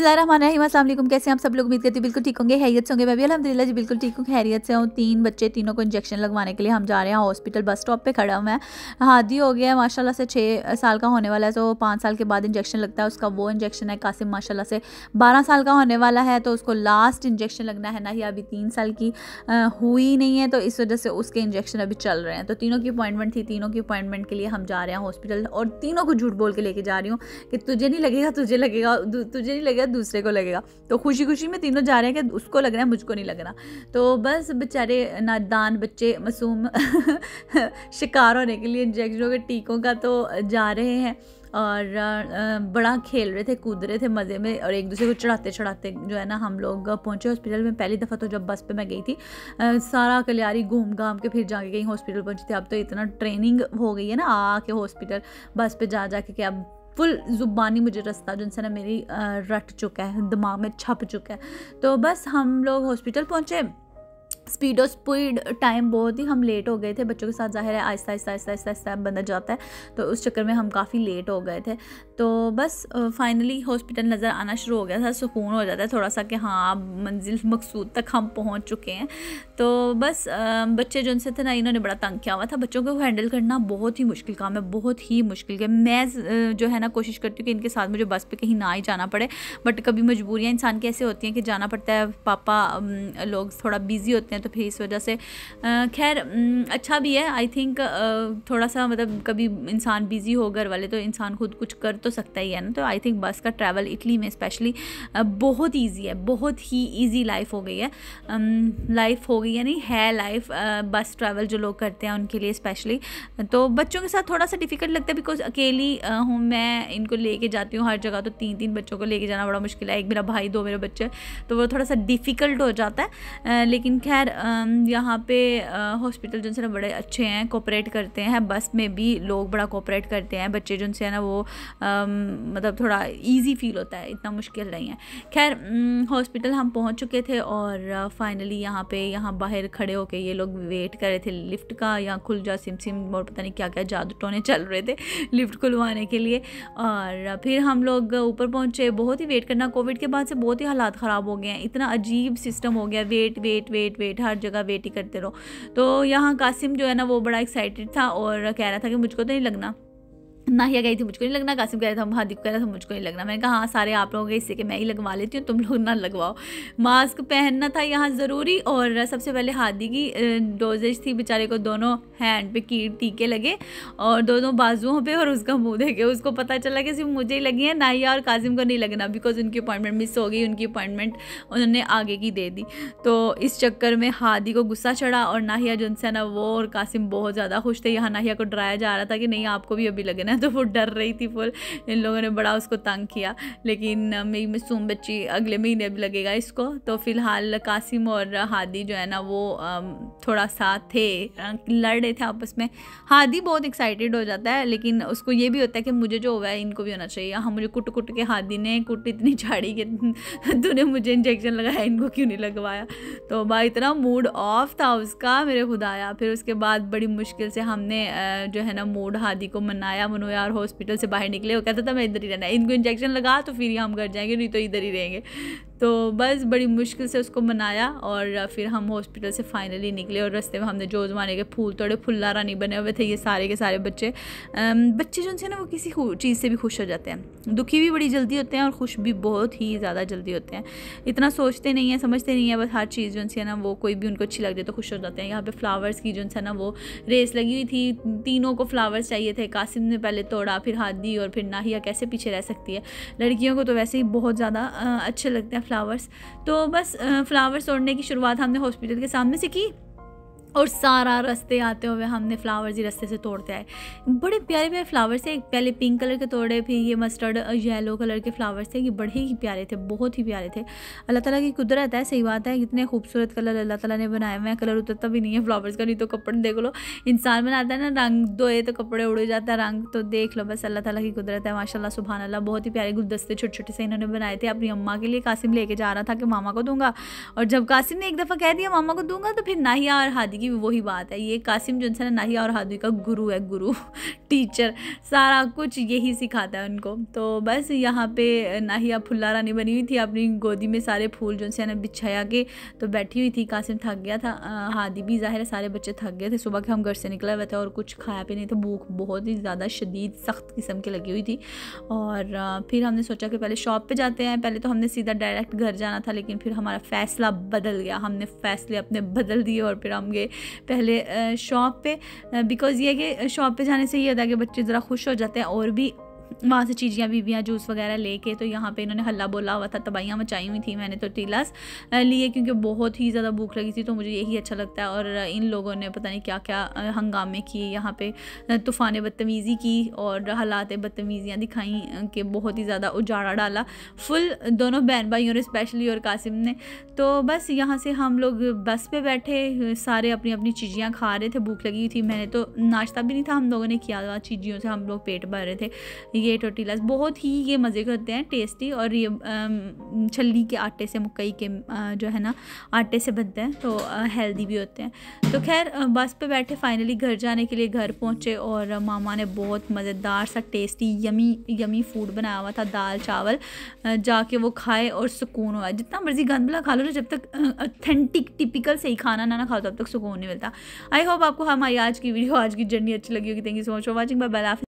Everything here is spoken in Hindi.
बिस्मिल्लाम कैसे आप सब लोग उम्मीद करती बिल्कुल ठीक होंगे हैरियत से होंगे मैं भी अलहमदिल्ला जी बिल्कुल ठीक हूँ हैरियत से हूँ तीन बच्चे तीनों को इंजेक्शन लगवाने के लिए हम जा रहे हैं हॉस्पिटल बस स्टॉप पे खड़ा हुआ है हादी हो गया है माशाल्लाह से छः साल का होने वाला है तो पाँच साल के बाद इंजेक्शन लगता है उसका वो इंजेक्शन है कासिम माशा से बारह साल का होने वाला है तो उसको लास्ट इंजेक्शन लगना है ना ही अभी तीन साल की हुई नहीं है तो इस वजह से उसके इंजेक्शन अभी चल रहे हैं तो तीनों की अपॉइंटमेंट थी तीनों की अपॉइंटमेंट के लिए हम जा रहे हैं हॉस्पिटल और तीनों को झूठ बोल के लेके जा रही हूँ कि तुझे नहीं लगेगा तुझे लगेगा तुझे नहीं लगेगा दूसरे को लगेगा तो खुशी खुशी में तीनों जा रहे हैं कि उसको लग रहा है मुझको नहीं लगना तो बस बेचारे नादान बच्चे मासूम शिकार होने के लिए इंजेक्शनों के टीकों का तो जा रहे हैं और बड़ा खेल रहे थे कूद रहे थे मज़े में और एक दूसरे को चढ़ाते चढ़ाते जो है ना हम लोग पहुंचे हॉस्पिटल में पहली दफ़ा तो जब बस पे मैं गई थी सारा कलियारी घूम घाम के फिर जाके कहीं हॉस्पिटल पहुंची थी अब तो इतना ट्रेनिंग हो गई है ना आके हॉस्पिटल बस पे जा जा के कि अब फुल ज़ुबानी मुझे रास्ता जो है ना मेरी रट चुका है दिमाग में छप चुका है तो बस हम लोग हॉस्पिटल पहुँचे स्पीड और स्पीड टाइम बहुत ही हम लेट हो गए थे बच्चों के साथ जाहिर है आहिस्ता आहिस्ता आहिस्ता आहिस्ता आहिस्ता बंदा जाता है तो उस चक्कर में हम काफ़ी लेट हो गए थे तो बस फाइनली हॉस्पिटल नज़र आना शुरू हो गया था सुकून हो जाता है थोड़ा सा कि हाँ मंजिल मकसूद तक हम पहुँच चुके हैं तो बस बच्चे जो उनसे थे ना इन्होंने बड़ा तंग किया हुआ था बच्चों को हैंडल करना बहुत ही मुश्किल काम है बहुत ही मुश्किल है मैं जो है ना कोशिश करती हूँ कि इनके साथ मुझे बस पर कहीं ना ही जाना पड़े बट कभी मजबूरियाँ इंसान की ऐसे होती हैं कि जाना पड़ता है पापा लोग थोड़ा बिज़ी होते हैं हैं तो फिर इस वजह से खैर अच्छा भी है आई थिंक थोड़ा सा मतलब कभी इंसान बिज़ी हो घर वाले तो इंसान खुद कुछ कर तो सकता ही है ना तो आई थिंक बस का ट्रैवल इटली में स्पेशली बहुत ईजी है बहुत ही ईजी लाइफ हो गई है लाइफ हो गई है नहीं है लाइफ बस ट्रैवल जो लोग करते हैं उनके लिए स्पेशली तो बच्चों के साथ थोड़ा सा डिफ़िकल्ट लगता है बिकॉज अकेली हूँ मैं इनको लेके जाती हूँ हर जगह तो तीन तीन बच्चों को लेके जाना बड़ा मुश्किल है एक मेरा भाई दो मेरे बच्चे तो वो थोड़ा सा डिफ़िकल्ट हो जाता है लेकिन खैर यहाँ पे हॉस्पिटल जो है ना बड़े अच्छे हैं कोऑपरेट करते हैं बस में भी लोग बड़ा कोऑपरेट करते हैं बच्चे जो है ना वो मतलब थोड़ा ईजी फील होता है इतना मुश्किल नहीं है खैर हॉस्पिटल हम पहुँच चुके थे और फाइनली यहाँ पे यहाँ बाहर खड़े होके ये लोग वेट कर रहे थे लिफ्ट का या खुल जा सिम सिम और पता नहीं क्या क्या जादू टोने चल रहे थे लिफ्ट खुलवाने के लिए और फिर हम लोग ऊपर पहुँचे बहुत ही वेट करना कोविड के बाद से बहुत ही हालात ख़राब हो गए हैं इतना अजीब सिस्टम हो गया wait wait wait wait wait हर जगह वेट ही करते रहो तो यहाँ कासिम जो है ना वो बड़ा एक्साइटेड था और कह रहा था कि मुझको तो नहीं लगना नाहिया गई थी मुझको नहीं लगना कासिम कह रहा था महादीप कह रहा था मुझको नहीं लगना मैंने कहा हाँ सारे आप लोग इससे कि मैं ही लगवा लेती हूँ तुम लोग ना लगवाओ मास्क पहनना था यहाँ ज़रूरी और सबसे पहले हादी की डोजेज थी बेचारे को दोनों हैंड पे कीट टीके लगे और दोनों बाजुओं पे और उसका मुँह देखे उसको पता चला कि सिर्फ मुझे ही लगी है नाहिया और कासिम को नहीं लगना बिकॉज उनकी अपॉइंटमेंट मिस हो गई उनकी अपॉइंटमेंट उन्होंने आगे की दे दी तो इस चक्कर में हादी को गुस्सा चढ़ा और नाहिया जो उनसे ना वो और कासिम बहुत ज़्यादा खुश थे यहाँ नाहिया को डराया जा रहा था कि नहीं आपको भी अभी लगना तो वो डर रही थी फुल इन लोगों ने बड़ा उसको तंग किया लेकिन मेरी मासूम बच्ची अगले महीने अब लगेगा इसको तो फ़िलहाल कासिम और हादी जो है ना वो थोड़ा सा थे लड़ रहे थे आपस में हादी बहुत एक्साइटेड हो जाता है लेकिन उसको ये भी होता है कि मुझे जो हुआ है इनको भी होना चाहिए हाँ मुझे कुट कुट के हादी ने कुट इतनी झाड़ी कि तूने मुझे इंजेक्शन लगाया इनको क्यों नहीं लगवाया तो भाई इतना मूड ऑफ था उसका मेरे खुदाया फिर उसके बाद बड़ी मुश्किल से हमने जो है ना मूड हादी को मनाया मनो दोनों यार हॉस्पिटल से बाहर निकले वो कहता था मैं इधर ही रहना इनको इंजेक्शन लगा तो फिर ही हम घर जाएंगे नहीं तो इधर ही रहेंगे तो बस बड़ी मुश्किल से उसको मनाया और फिर हम हॉस्पिटल से फाइनली निकले और रास्ते में हमने जो ज़माने के फूल तोड़े फुल्ला रानी बने हुए थे ये सारे के सारे बच्चे बच्चे जो उनसे ना वो किसी चीज़ से भी खुश हो जाते हैं दुखी भी बड़ी जल्दी होते हैं और खुश भी बहुत ही ज़्यादा जल्दी होते हैं इतना सोचते नहीं है समझते नहीं है बस हर चीज़ जो है ना वो कोई भी उनको अच्छी लग जाए तो खुश हो जाते हैं यहाँ पर फ्लावर्स की जो है ना वो रेस लगी हुई थी तीनों को फ्लावर्स चाहिए थे कासिम ने पहले तोड़ा फिर हाथ दी और फिर नाहिया कैसे पीछे रह सकती है लड़कियों को तो वैसे ही बहुत ज़्यादा अच्छे लगते हैं फ्लावर्स तो बस फ्लावर्स तोड़ने की शुरुआत हमने हॉस्पिटल के सामने से की और सारा रास्ते आते हुए हमने फ्लावर्स ही रस्ते से तोड़ते आए बड़े प्यारे प्यारे फ्लावर्स थे पहले पिंक कलर के तोड़े फिर ये मस्टर्ड येलो कलर के फ्लावर्स थे ये बड़े ही प्यारे थे बहुत ही प्यारे थे अल्लाह ताला की कुदरत है सही बात है कितने खूबसूरत कलर अल्लाह ताला ने बनाए हुए कलर उतरता भी नहीं है फ्लावर्स का नहीं तो कपड़े देख लो इंसान बनाता है ना रंग धोए तो कपड़े उड़ जाता है रंग तो देख लो बस अल्लाह ताला की कुदरत है माशाल्लाह सुबह अल्लाह बहुत ही प्यारे गुलदस्ते छोटे छोटे से इन्होंने बनाए थे अपनी अम्मा के लिए कासिम लेके जा रहा था कि मामा को दूंगा और जब कासिम ने एक दफ़ा कह दिया मामा को दूंगा तो फिर ना ही और हादी की वही बात है ये कासिम जो है नाहिया और हादी का गुरु है गुरु टीचर सारा कुछ यही सिखाता है उनको तो बस यहाँ पे नाहिया फुल्ला रानी बनी हुई थी अपनी गोदी में सारे फूल जो है ना बिछाया के तो बैठी हुई थी कासिम थक गया था हादी भी जाहिर है सारे बच्चे थक गए थे सुबह के हम घर से निकला हुआ था और कुछ खाया पी नहीं था भूख बहुत ही ज़्यादा शदीद सख्त किस्म की लगी हुई थी और फिर हमने सोचा कि पहले शॉप पे जाते हैं पहले तो हमने सीधा डायरेक्ट घर जाना था लेकिन फिर हमारा फ़ैसला बदल गया हमने फ़ैसले अपने बदल दिए और फिर हम गए पहले शॉप पे बिकॉज़ ये कि शॉप पे जाने से ये होता है कि बच्चे ज़रा खुश हो जाते हैं और भी वहाँ से चीज़ियाँ बीबियाँ जूस वगैरह लेके तो यहाँ पे इन्होंने हल्ला बोला हुआ था तबाहियाँ मचाई हुई थी मैंने तो टीलास लिए क्योंकि बहुत ही ज़्यादा भूख लगी थी तो मुझे यही अच्छा लगता है और इन लोगों ने पता नहीं क्या क्या हंगामे किए यहाँ पे तूफ़ान बदतमीज़ी की और हालात बदतमीज़ियाँ दिखाई कि बहुत ही ज़्यादा उजाड़ा डाला फुल दोनों बहन भाइयों ने स्पेशली और कासिम ने तो बस यहाँ से हम लोग बस पे बैठे सारे अपनी अपनी चीज़ियाँ खा रहे थे भूख लगी हुई थी मैंने तो नाश्ता भी नहीं था हम लोगों ने किया चीज़ियों से हम लोग पेट भर रहे थे ये टोटीलाज बहुत ही ये मज़े के होते हैं टेस्टी और ये छली के आटे से मकई के जो है ना आटे से बनते हैं तो हेल्दी भी होते हैं तो खैर बस पे बैठे फाइनली घर जाने के लिए घर पहुँचे और मामा ने बहुत मज़ेदार सा टेस्टी यमी यमी फूड बनाया हुआ था दाल चावल जाके वो खाए और सुकून हुआ जितना मर्जी गंद भला खा लो ना जब तक अथेंटिक टिपिकल सही खाना ना ना खाओ तब तक सुकून नहीं मिलता आई होप आपको हमारी आज की वीडियो आज की जर्नी अच्छी लगी होगी thank you so much for watching bye bye